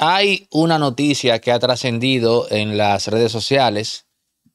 Hay una noticia que ha trascendido en las redes sociales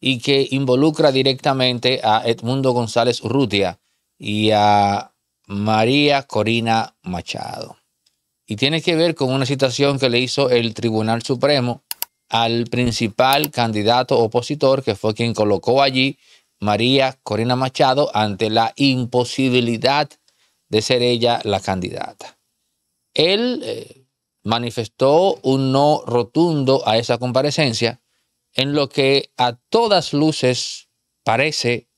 y que involucra directamente a Edmundo González Urrutia y a María Corina Machado. Y tiene que ver con una situación que le hizo el Tribunal Supremo al principal candidato opositor, que fue quien colocó allí María Corina Machado ante la imposibilidad de ser ella la candidata. Él eh, manifestó un no rotundo a esa comparecencia, en lo que a todas luces parece,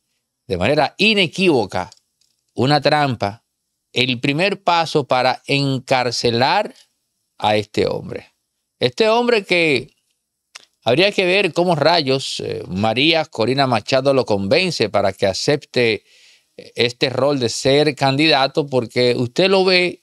de manera inequívoca, una trampa, el primer paso para encarcelar a este hombre. Este hombre que habría que ver cómo rayos eh, María Corina Machado lo convence para que acepte eh, este rol de ser candidato, porque usted lo ve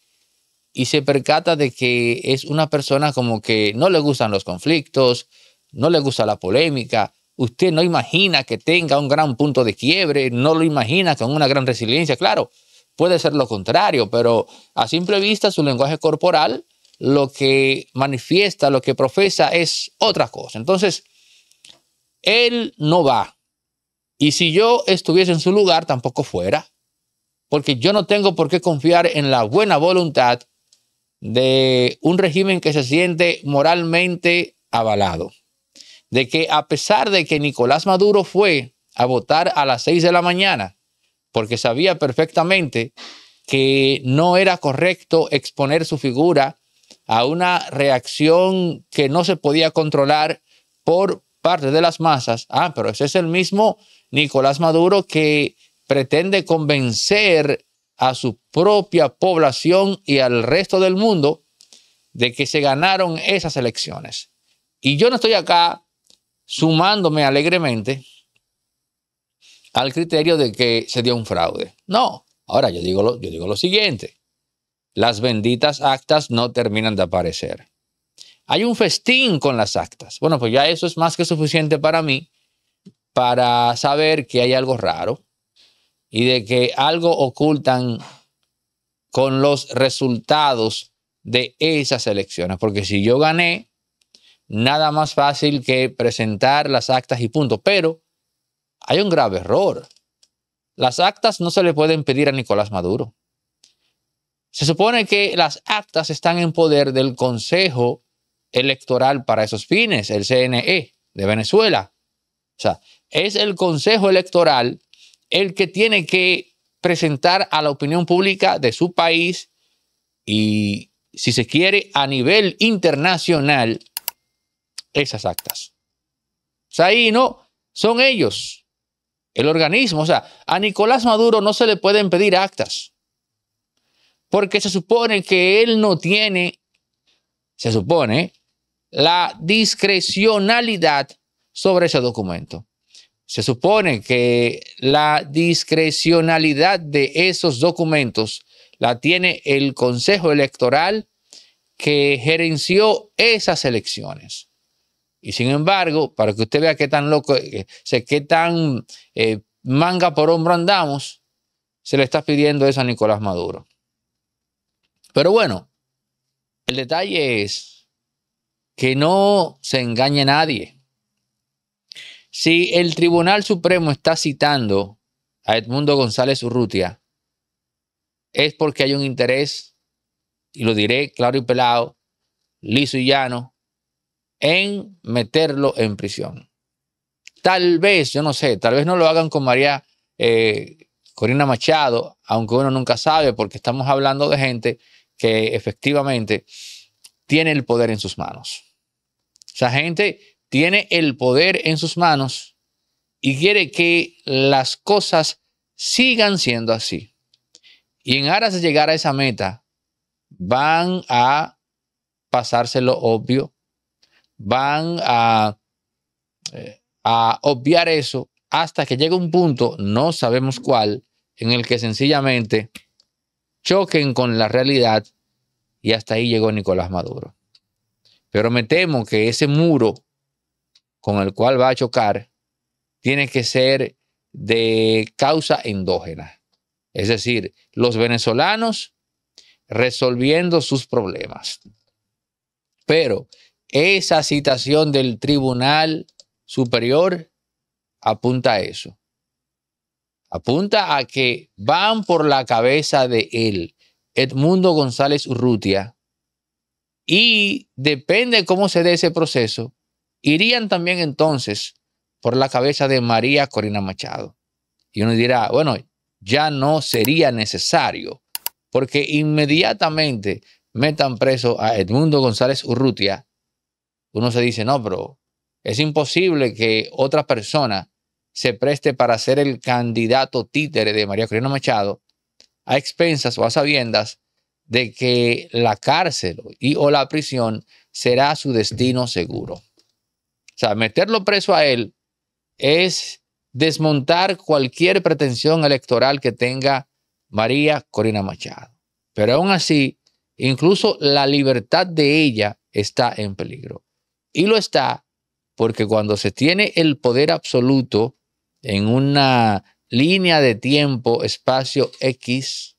y se percata de que es una persona como que no le gustan los conflictos, no le gusta la polémica, usted no imagina que tenga un gran punto de quiebre, no lo imagina con una gran resiliencia, claro, puede ser lo contrario, pero a simple vista su lenguaje corporal lo que manifiesta, lo que profesa es otra cosa. Entonces, él no va. Y si yo estuviese en su lugar, tampoco fuera, porque yo no tengo por qué confiar en la buena voluntad de un régimen que se siente moralmente avalado. De que a pesar de que Nicolás Maduro fue a votar a las seis de la mañana, porque sabía perfectamente que no era correcto exponer su figura a una reacción que no se podía controlar por parte de las masas. Ah, pero ese es el mismo Nicolás Maduro que pretende convencer a su propia población y al resto del mundo de que se ganaron esas elecciones. Y yo no estoy acá sumándome alegremente al criterio de que se dio un fraude. No, ahora yo digo lo, yo digo lo siguiente. Las benditas actas no terminan de aparecer. Hay un festín con las actas. Bueno, pues ya eso es más que suficiente para mí para saber que hay algo raro y de que algo ocultan con los resultados de esas elecciones. Porque si yo gané, nada más fácil que presentar las actas y punto. Pero hay un grave error. Las actas no se le pueden pedir a Nicolás Maduro. Se supone que las actas están en poder del Consejo Electoral para esos fines, el CNE de Venezuela. O sea, es el Consejo Electoral el que tiene que presentar a la opinión pública de su país y, si se quiere, a nivel internacional, esas actas. O sea, ahí no, son ellos, el organismo. O sea, a Nicolás Maduro no se le pueden pedir actas, porque se supone que él no tiene, se supone, la discrecionalidad sobre ese documento. Se supone que la discrecionalidad de esos documentos la tiene el Consejo Electoral que gerenció esas elecciones. Y sin embargo, para que usted vea qué tan loco, eh, qué tan eh, manga por hombro andamos, se le está pidiendo eso a Nicolás Maduro. Pero bueno, el detalle es que no se engañe nadie. Si el Tribunal Supremo está citando a Edmundo González Urrutia, es porque hay un interés, y lo diré claro y pelado, liso y llano, en meterlo en prisión. Tal vez, yo no sé, tal vez no lo hagan con María eh, Corina Machado, aunque uno nunca sabe, porque estamos hablando de gente que efectivamente tiene el poder en sus manos. O Esa gente tiene el poder en sus manos y quiere que las cosas sigan siendo así. Y en aras de llegar a esa meta, van a pasarse lo obvio, van eh, a, obviar eso hasta que llegue un punto, no sabemos cuál, en el que sencillamente choquen con la realidad y hasta ahí llegó Nicolás Maduro. Pero me temo que ese muro con el cual va a chocar tiene que ser de causa endógena. Es decir, los venezolanos resolviendo sus problemas. Pero esa citación del Tribunal Superior apunta a eso. Apunta a que van por la cabeza de él, Edmundo González Urrutia, y depende cómo se dé ese proceso, irían también entonces por la cabeza de María Corina Machado. Y uno dirá, bueno, ya no sería necesario, porque inmediatamente metan preso a Edmundo González Urrutia. Uno se dice, no, pero es imposible que otra persona se preste para ser el candidato títere de María Corina Machado a expensas o a sabiendas de que la cárcel y o la prisión será su destino seguro. O sea, meterlo preso a él es desmontar cualquier pretensión electoral que tenga María Corina Machado. Pero aún así, incluso la libertad de ella está en peligro. Y lo está porque cuando se tiene el poder absoluto en una línea de tiempo, espacio X,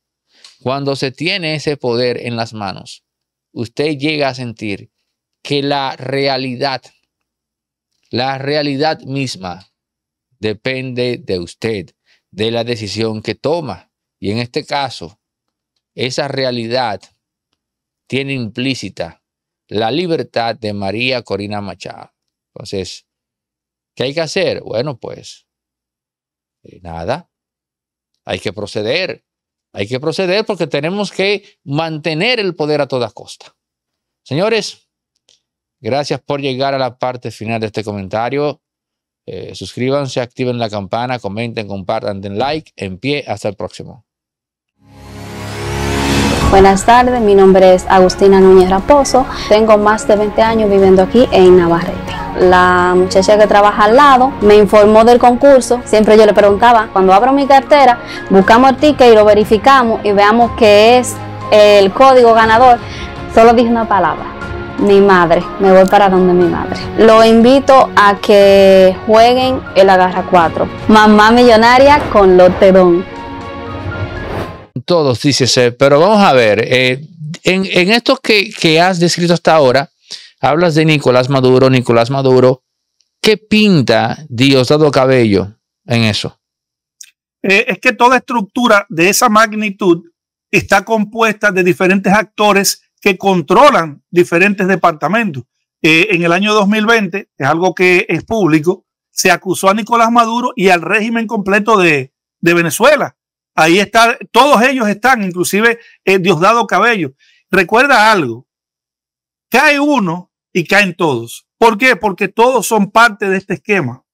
cuando se tiene ese poder en las manos, usted llega a sentir que la realidad la realidad misma depende de usted, de la decisión que toma. Y en este caso, esa realidad tiene implícita la libertad de María Corina Machado. Entonces, ¿qué hay que hacer? Bueno, pues eh, nada, hay que proceder, hay que proceder porque tenemos que mantener el poder a toda costa. Señores, Gracias por llegar a la parte final de este comentario. Eh, suscríbanse, activen la campana, comenten, compartan, den like. En pie, hasta el próximo. Buenas tardes, mi nombre es Agustina Núñez Raposo. Tengo más de 20 años viviendo aquí en Navarrete. La muchacha que trabaja al lado me informó del concurso. Siempre yo le preguntaba, cuando abro mi cartera, buscamos el ticket y lo verificamos y veamos que es el código ganador. Solo dije una palabra, mi madre, me voy para donde mi madre. Lo invito a que jueguen el Agarra 4. Mamá Millonaria con Loterón. Todos, dice, pero vamos a ver, eh, en, esto que, has descrito hasta ahora, hablas de Nicolás Maduro, Nicolás Maduro, ¿qué pinta Dios dado Cabello en eso? Eh, es que toda estructura de esa magnitud está compuesta de diferentes actores que controlan diferentes departamentos. Eh, en el año 2020, es algo que es público, se acusó a Nicolás Maduro y al régimen completo de, Venezuela. Ahí está todos ellos están, inclusive eh, Diosdado Cabello. Recuerda algo, cae uno y caen todos. ¿Por qué? Porque todos son parte de este esquema.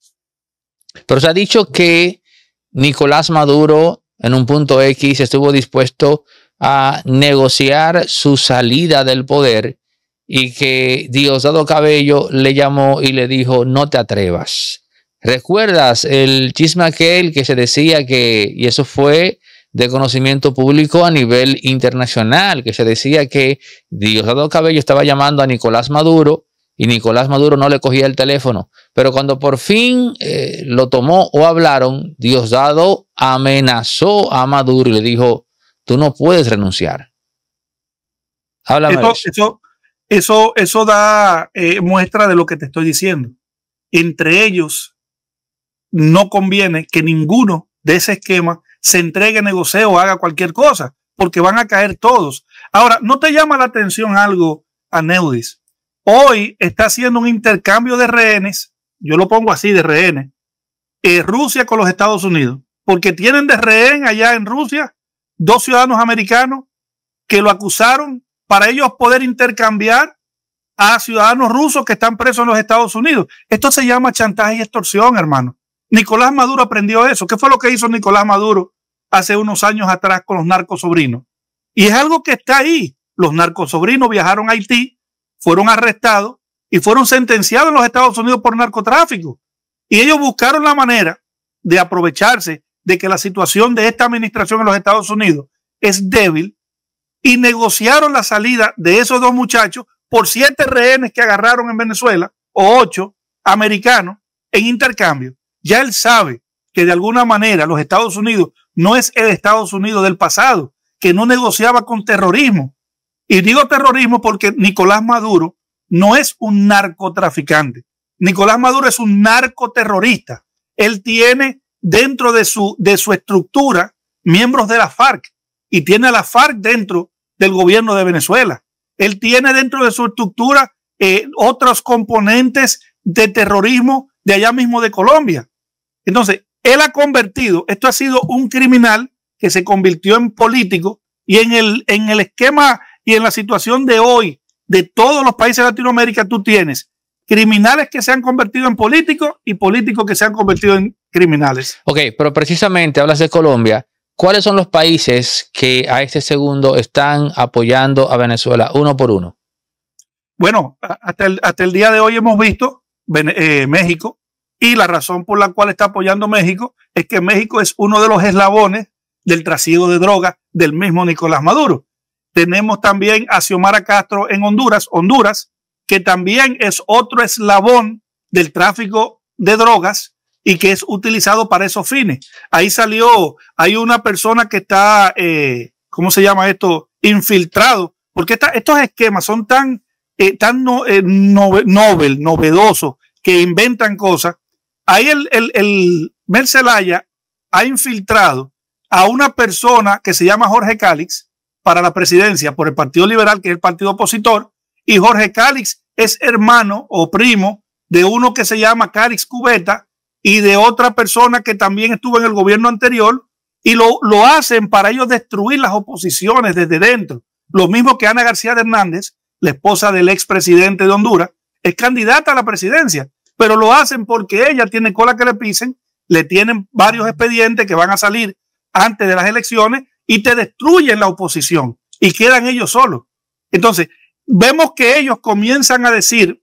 Pero se ha dicho que Nicolás Maduro en un punto X estuvo dispuesto a negociar su salida del poder y que Diosdado Cabello le llamó y le dijo, no te atrevas. ¿Recuerdas el chisme aquel que se decía que, y eso fue de conocimiento público a nivel internacional, que se decía que Diosdado Cabello estaba llamando a Nicolás Maduro y Nicolás Maduro no le cogía el teléfono. Pero cuando por fin eh, lo tomó o hablaron, Diosdado amenazó a Maduro y le dijo, Tú no puedes renunciar. Habla Eso, eso, eso, da eh, muestra de lo que te estoy diciendo. Entre ellos, no conviene que ninguno de ese esquema se entregue, negocie o haga cualquier cosa, porque van a caer todos. Ahora, ¿no te llama la atención algo, Neudis. Hoy está haciendo un intercambio de rehenes, yo lo pongo así, de rehenes, Rusia con los Estados Unidos, porque tienen de rehén allá en Rusia dos ciudadanos americanos que lo acusaron para ellos poder intercambiar a ciudadanos rusos que están presos en los Estados Unidos. Esto se llama chantaje y extorsión, hermano. Nicolás Maduro aprendió eso. ¿Qué fue lo que hizo Nicolás Maduro hace unos años atrás con los narcosobrinos? sobrinos? Y es algo que está ahí. Los narcosobrinos sobrinos viajaron a Haití, fueron arrestados y fueron sentenciados en los Estados Unidos por narcotráfico. Y ellos buscaron la manera de aprovecharse de que la situación de esta administración en los Estados Unidos es débil y negociaron la salida de esos dos muchachos por siete rehenes que agarraron en Venezuela o ocho americanos en intercambio. Ya él sabe que de alguna manera los Estados Unidos no es el Estados Unidos del pasado, que no negociaba con terrorismo. Y digo terrorismo porque Nicolás Maduro no es un narcotraficante. Nicolás Maduro es un narcoterrorista. Él tiene dentro de su, de su estructura miembros de la FARC y tiene a la FARC dentro del gobierno de Venezuela. Él tiene dentro de su estructura eh, otros componentes de terrorismo de allá mismo de Colombia. Entonces, él ha convertido, esto ha sido un criminal que se convirtió en político y en el, en el esquema y en la situación de hoy de todos los países de Latinoamérica tú tienes criminales que se han convertido en políticos y políticos que se han convertido en criminales. Ok, pero precisamente hablas de Colombia. ¿Cuáles son los países que a este segundo están apoyando a Venezuela uno por uno? Bueno, hasta el, hasta el día de hoy hemos visto eh, México y la razón por la cual está apoyando México es que México es uno de los eslabones del trasiego de drogas del mismo Nicolás Maduro. Tenemos también a Xiomara Castro en Honduras, Honduras, que también es otro eslabón del tráfico de drogas y que es utilizado para esos fines. Ahí salió, hay una persona que está, eh, ¿cómo se llama esto? Infiltrado, porque estos esquemas son tan, eh, tan no, eh, novel, novedosos, que inventan cosas. Ahí el, el, el Mercelaya ha infiltrado a una persona que se llama Jorge Cálix para la presidencia por el Partido Liberal, que es el partido opositor, y Jorge Cálix es hermano o primo de uno que se llama Cálix Cubeta y de otra persona que también estuvo en el gobierno anterior y lo, lo hacen para ellos destruir las oposiciones desde dentro. Lo mismo que Ana García de Hernández, la esposa del expresidente de Honduras, es candidata a la presidencia, pero lo hacen porque ella tiene cola que le pisen, le tienen varios expedientes que van a salir antes de las elecciones y te destruyen la oposición y quedan ellos solos. Entonces, vemos que ellos comienzan a decir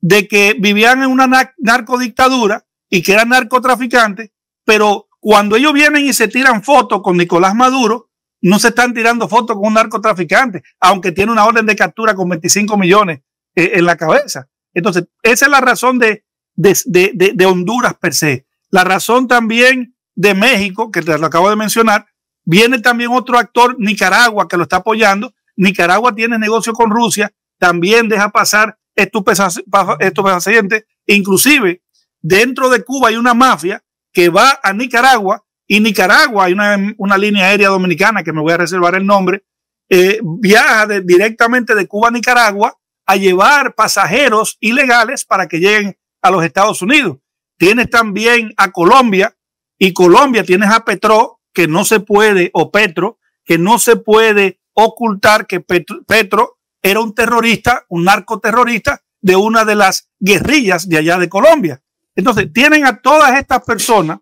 de que vivían en una narcodictadura y que eran narcotraficantes, pero cuando ellos vienen y se tiran fotos con Nicolás Maduro, no se están tirando fotos con un narcotraficante, aunque tiene una orden de captura con 25 millones eh, en la cabeza. Entonces, esa es la razón de, de, de, Honduras per se. La razón también de México, que te lo acabo de mencionar, viene también otro actor, Nicaragua, que lo está apoyando, Nicaragua tiene negocio con Rusia, también deja pasar estupefacientes. Inclusive, dentro de Cuba hay una mafia que va a Nicaragua y Nicaragua, hay una, línea aérea dominicana que me voy a reservar el nombre, eh, viaja directamente de Cuba a Nicaragua a llevar pasajeros ilegales para que lleguen a los Estados Unidos. Tienes también a Colombia y Colombia tienes a Petro, que no se puede, o Petro, que no se puede ocultar que Petro, era un terrorista, un narcoterrorista de una de las guerrillas de allá de Colombia. Entonces, tienen a todas estas personas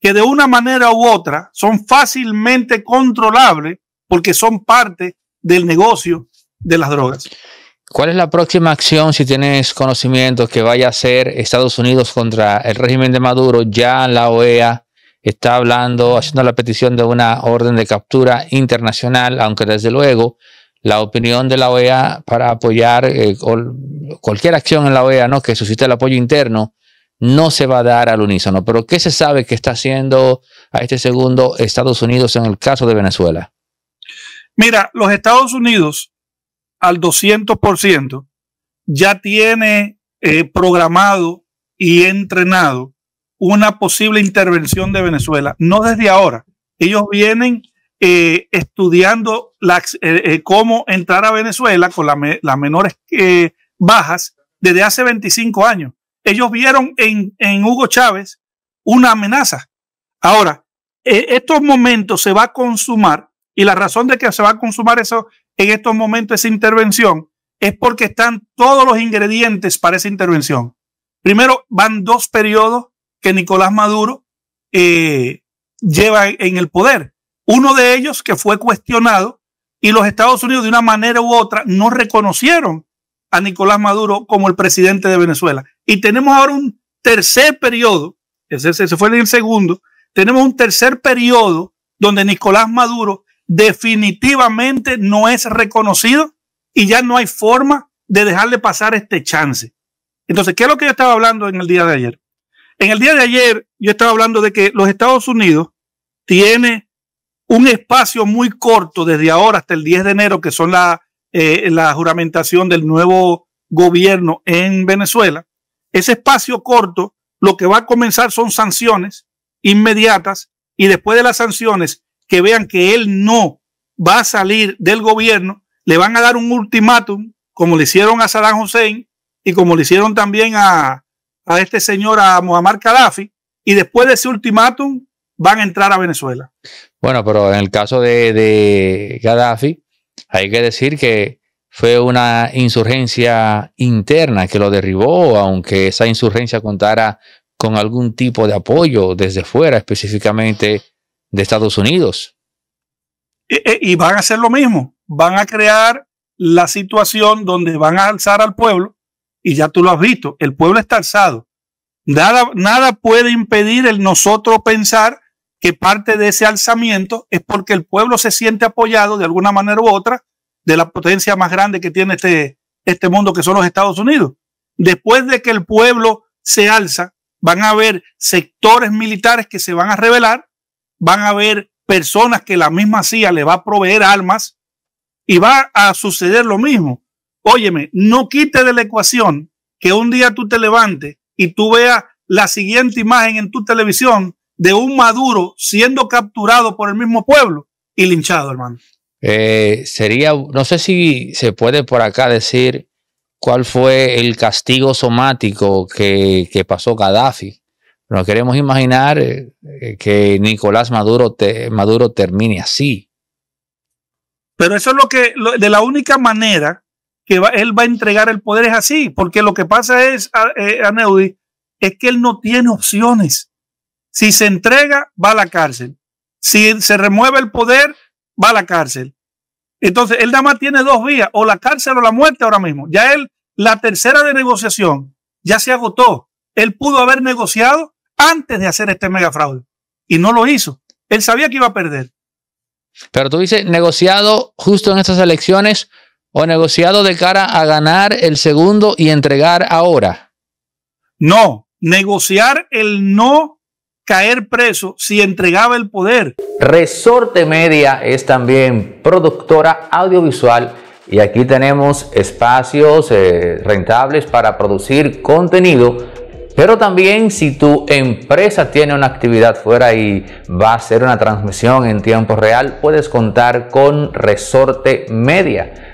que de una manera u otra son fácilmente controlables porque son parte del negocio de las drogas. ¿Cuál es la próxima acción, si tienes conocimiento, que vaya a hacer Estados Unidos contra el régimen de Maduro? Ya la OEA está hablando, haciendo la petición de una orden de captura internacional, aunque desde luego la opinión de la OEA para apoyar eh, cualquier acción en la OEA ¿no? que suscite el apoyo interno no se va a dar al unísono. Pero ¿qué se sabe que está haciendo a este segundo Estados Unidos en el caso de Venezuela? Mira, los Estados Unidos al 200% ya tiene eh, programado y entrenado una posible intervención de Venezuela, no desde ahora. Ellos vienen eh, estudiando eh, eh, cómo entrar a Venezuela con las menores bajas desde hace 25 años. Ellos vieron en, Hugo Chávez una amenaza. Ahora, estos momentos se va a consumar y la razón de que se va a consumar eso en estos momentos, esa intervención, es porque están todos los ingredientes para esa intervención. Primero, van dos periodos que Nicolás Maduro eh, lleva en el poder. Uno de ellos que fue cuestionado y los Estados Unidos de una manera u otra no reconocieron a Nicolás Maduro como el presidente de Venezuela. Y tenemos ahora un tercer periodo, ese, ese fue el segundo, tenemos un tercer periodo donde Nicolás Maduro definitivamente no es reconocido y ya no hay forma de dejarle pasar este chance. Entonces, ¿qué es lo que yo estaba hablando en el día de ayer? En el día de ayer yo estaba hablando de que los Estados Unidos tiene un espacio muy corto desde ahora hasta el 10 de enero, que son la, eh, la juramentación del nuevo gobierno en Venezuela. Ese espacio corto, lo que va a comenzar son sanciones inmediatas y después de las sanciones que vean que él no va a salir del gobierno, le van a dar un ultimátum, como le hicieron a Saddam Hussein y como le hicieron también a, a este señor, a Muammar Gaddafi, y después de ese ultimátum van a entrar a Venezuela. Bueno, pero en el caso de, Gaddafi, hay que decir que fue una insurgencia interna que lo derribó, aunque esa insurgencia contara con algún tipo de apoyo desde fuera, específicamente de Estados Unidos. E, e, y van a hacer lo mismo, van a crear la situación donde van a alzar al pueblo y ya tú lo has visto, el pueblo está alzado. Nada, nada puede impedir el nosotros pensar que parte de ese alzamiento es porque el pueblo se siente apoyado de alguna manera u otra de la potencia más grande que tiene este, este mundo, que son los Estados Unidos. Después de que el pueblo se alza, van a haber sectores militares que se van a rebelar, van a haber personas que la misma CIA le va a proveer armas y va a suceder lo mismo. Óyeme, no quite de la ecuación que un día tú te levantes y tú veas la siguiente imagen en tu televisión de un Maduro siendo capturado por el mismo pueblo y linchado, hermano. Eh, sería, no sé si se puede por acá decir cuál fue el castigo somático que, pasó Gaddafi. No queremos imaginar eh, eh, que Nicolás Maduro, Maduro termine así. Pero eso es lo que, de la única manera que él va a entregar el poder es así, porque lo que pasa es, a, eh, es que él no tiene opciones. Si se entrega, va a la cárcel. Si se remueve el poder, va a la cárcel. Entonces, él nada más tiene dos vías, o la cárcel o la muerte ahora mismo. Ya él, la tercera de negociación, ya se agotó. Él pudo haber negociado antes de hacer este mega fraude y no lo hizo. Él sabía que iba a perder. Pero tú dices, negociado justo en estas elecciones o negociado de cara a ganar el segundo y entregar ahora? No, negociar el no caer preso si entregaba el poder. Resorte Media es también productora audiovisual y aquí tenemos espacios eh, rentables para producir contenido. Pero también si tu empresa tiene una actividad fuera y va a hacer una transmisión en tiempo real, puedes contar con Resorte Media.